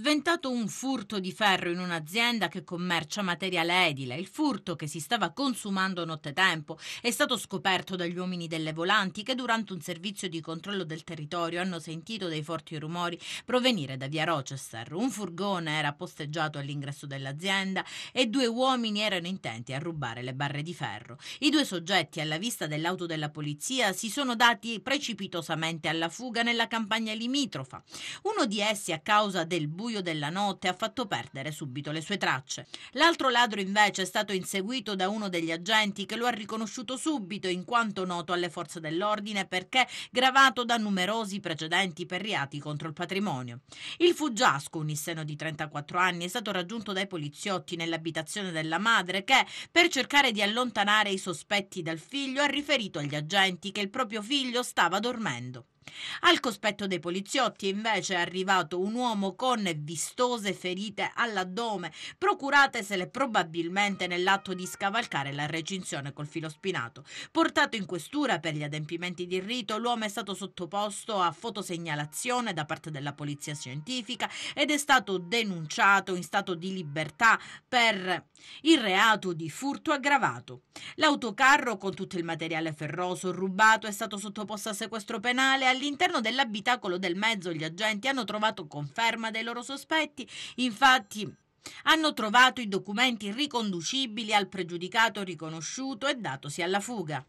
sventato un furto di ferro in un'azienda che commercia materiale edile. Il furto, che si stava consumando nottetempo, è stato scoperto dagli uomini delle volanti che durante un servizio di controllo del territorio hanno sentito dei forti rumori provenire da via Rochester. Un furgone era posteggiato all'ingresso dell'azienda e due uomini erano intenti a rubare le barre di ferro. I due soggetti, alla vista dell'auto della polizia, si sono dati precipitosamente alla fuga nella campagna limitrofa. Uno di essi, a causa del buio buio della notte ha fatto perdere subito le sue tracce. L'altro ladro invece è stato inseguito da uno degli agenti che lo ha riconosciuto subito in quanto noto alle forze dell'ordine perché gravato da numerosi precedenti per reati contro il patrimonio. Il fuggiasco, un isseno di 34 anni, è stato raggiunto dai poliziotti nell'abitazione della madre che, per cercare di allontanare i sospetti dal figlio, ha riferito agli agenti che il proprio figlio stava dormendo. Al cospetto dei poliziotti invece è arrivato un uomo con vistose ferite all'addome, procuratesele probabilmente nell'atto di scavalcare la recinzione col filo spinato. Portato in questura per gli adempimenti di rito, l'uomo è stato sottoposto a fotosegnalazione da parte della polizia scientifica ed è stato denunciato in stato di libertà per il reato di furto aggravato. L'autocarro con tutto il materiale ferroso rubato è stato sottoposto a sequestro penale. All'interno dell'abitacolo del mezzo gli agenti hanno trovato conferma dei loro sospetti. Infatti hanno trovato i documenti riconducibili al pregiudicato riconosciuto e datosi alla fuga.